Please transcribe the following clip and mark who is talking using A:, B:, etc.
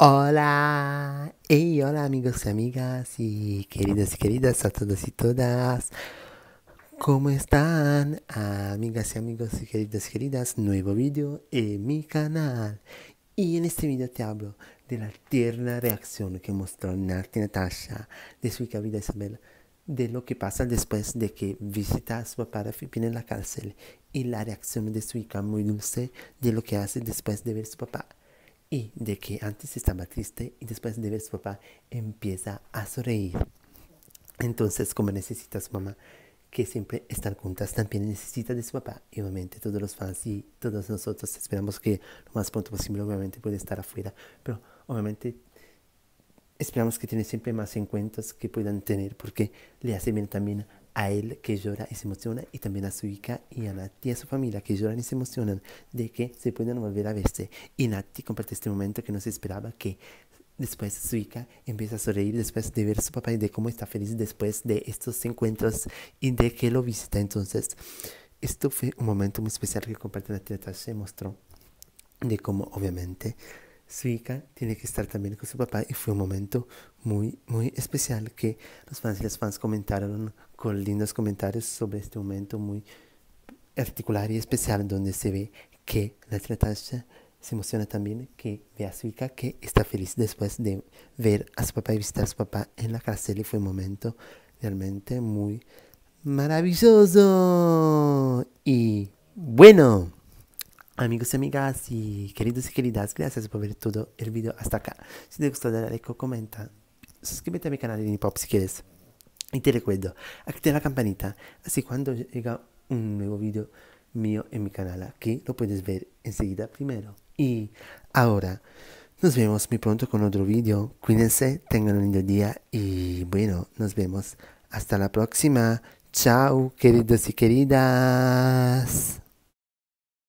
A: Hola, hey, hola amigos y amigas y queridas y queridas a todos y todas. ¿Cómo están? Amigas y amigos y queridas y queridas, nuevo video en mi canal. Y en este video te hablo de la tierna reacción que mostró Nati Natasha de su hija vida Isabel, de lo que pasa después de que visita a su papá Filipina en la cárcel y la reacción de su hija muy dulce de lo que hace después de ver a su papá y de que antes estaba triste y después de ver a su papá empieza a sonreír. Entonces, como necesita a su mamá, que siempre están juntas, también necesita de su papá. Y obviamente todos los fans y todos nosotros esperamos que lo más pronto posible, obviamente puede estar afuera, pero obviamente esperamos que tiene siempre más encuentros que puedan tener porque le hace bien también a él que llora y se emociona y también a su hija y a Nati y a su familia que lloran y se emocionan de que se puedan volver a verse. Y Nati comparte este momento que no se esperaba que después su hija empieza a sonreír después de ver a su papá y de cómo está feliz después de estos encuentros y de que lo visita. Entonces, esto fue un momento muy especial que comparte Nati se se mostró de cómo obviamente su tiene que estar también con su papá y fue un momento muy, muy especial que los fans y las fans comentaron con lindos comentarios sobre este momento muy particular y especial donde se ve que la Natasha se emociona también que ve a su que está feliz después de ver a su papá y visitar a su papá en la cárcel y fue un momento realmente muy maravilloso y bueno. Amigos y amigas y queridos y queridas, gracias por ver todo el video hasta acá. Si te gustó dale like o comenta, suscríbete a mi canal de Nipop si quieres. Y te recuerdo, activa la campanita, así cuando llega un nuevo video mío en mi canal, aquí lo puedes ver enseguida primero. Y ahora, nos vemos muy pronto con otro video. Cuídense, tengan un lindo día y bueno, nos vemos hasta la próxima. Chao, queridos y queridas.